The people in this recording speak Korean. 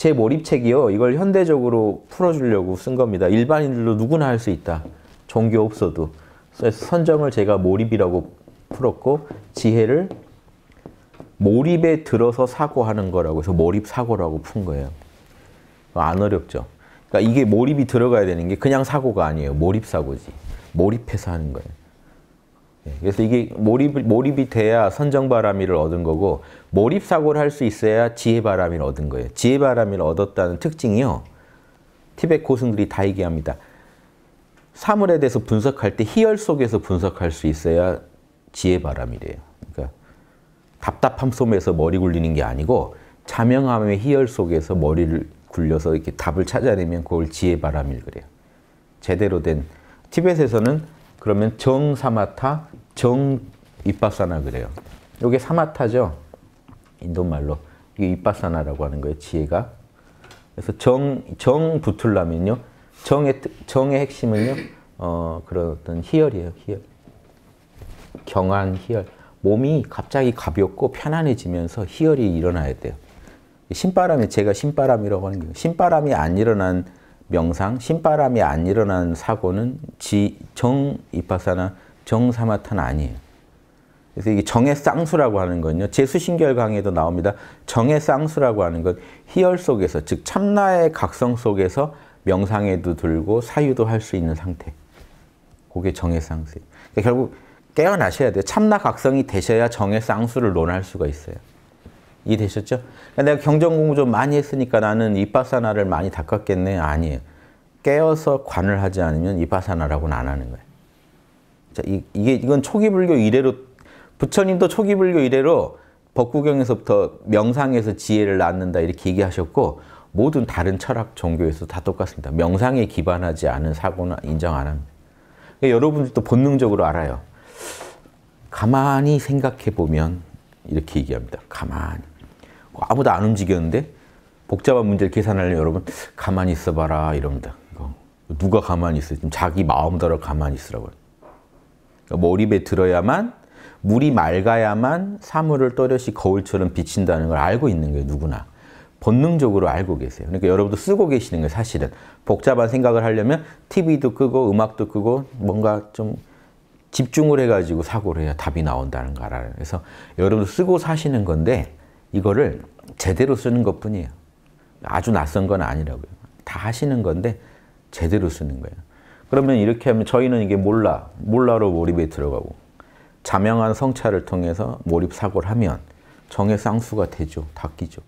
제 몰입책이요. 이걸 현대적으로 풀어주려고 쓴 겁니다. 일반인들도 누구나 할 수 있다. 종교 없어도. 그래서 선정을 제가 몰입이라고 풀었고 지혜를 몰입에 들어서 사고하는 거라고 해서 몰입 사고라고 푼 거예요. 안 어렵죠. 그러니까 이게 몰입이 들어가야 되는 게 그냥 사고가 아니에요. 몰입 사고지. 몰입해서 하는 거예요. 예, 그래서 이게 몰입, 몰입이 돼야 선정바람이를 얻은 거고 몰입사고를 할 수 있어야 지혜바람이를 얻은 거예요. 지혜바람이를 얻었다는 특징이요. 티벳 고승들이 다 얘기합니다. 사물에 대해서 분석할 때 희열 속에서 분석할 수 있어야 지혜바람이래요. 그러니까 답답함 속에서 머리 굴리는 게 아니고 자명함의 희열 속에서 머리를 굴려서 이렇게 답을 찾아내면 그걸 지혜바람일 그래요. 제대로 된 티벳에서는 그러면 정사마타, 정입빠사나 그래요. 이게 사마타죠. 인도말로. 이게 이빠사나라고 하는 거예요. 지혜가. 그래서 정, 정 붙으려면요. 정의, 정의 핵심은요. 어, 그런 어떤 희열이에요. 희열. 경한 희열. 몸이 갑자기 가볍고 편안해지면서 희열이 일어나야 돼요. 신바람이 제가 신바람이라고 하는 게 신바람이 안 일어난 명상, 신바람이 안 일어나는 사고는 지, 정 입학사나 정사마타는 아니에요. 그래서 이게 정의 쌍수라고 하는 건요. 제수신결 강의에도 나옵니다. 정의 쌍수라고 하는 건 희열 속에서, 즉 참나의 각성 속에서 명상에도 들고 사유도 할 수 있는 상태. 그게 정의 쌍수예요. 그러니까 결국 깨어나셔야 돼요. 참나 각성이 되셔야 정의 쌍수를 논할 수가 있어요. 이해되셨죠? 그러니까 내가 경전 공부 좀 많이 했으니까 나는 이빠사나를 많이 닦았겠네? 아니에요. 깨어서 관을 하지 않으면 이빠사나라고는 안 하는 거예요. 자, 이, 게 이건 초기 불교 이래로 부처님도 초기 불교 이래로 법구경에서부터 명상에서 지혜를 낳는다 이렇게 얘기하셨고 모든 다른 철학 종교에서 다 똑같습니다. 명상에 기반하지 않은 사고는 인정 안 합니다. 그러니까 여러분들도 본능적으로 알아요. 가만히 생각해 보면 이렇게 얘기합니다. 가만히. 아무도 안 움직였는데 복잡한 문제를 계산하려면 여러분 가만히 있어봐라 이럽니다. 누가 가만히 있어? 지 자기 마음대로 가만히 있으라고요. 그러니까 몰입에 들어야만 물이 맑아야만 사물을 또렷이 거울처럼 비친다는 걸 알고 있는 거예요. 누구나. 본능적으로 알고 계세요. 그러니까 여러분도 쓰고 계시는 거예요. 사실은. 복잡한 생각을 하려면 TV도 끄고 음악도 끄고 뭔가 좀 집중을 해가지고 사고를 해야 답이 나온다는 걸 알아요. 그래서 여러분도 쓰고 사시는 건데 이거를 제대로 쓰는 것 뿐이에요. 아주 낯선 건 아니라고요. 다 하시는 건데 제대로 쓰는 거예요. 그러면 이렇게 하면 저희는 이게 몰라, 몰라로 몰입에 들어가고 자명한 성찰을 통해서 몰입 사고를 하면 정의 쌍수가 되죠. 닦이죠.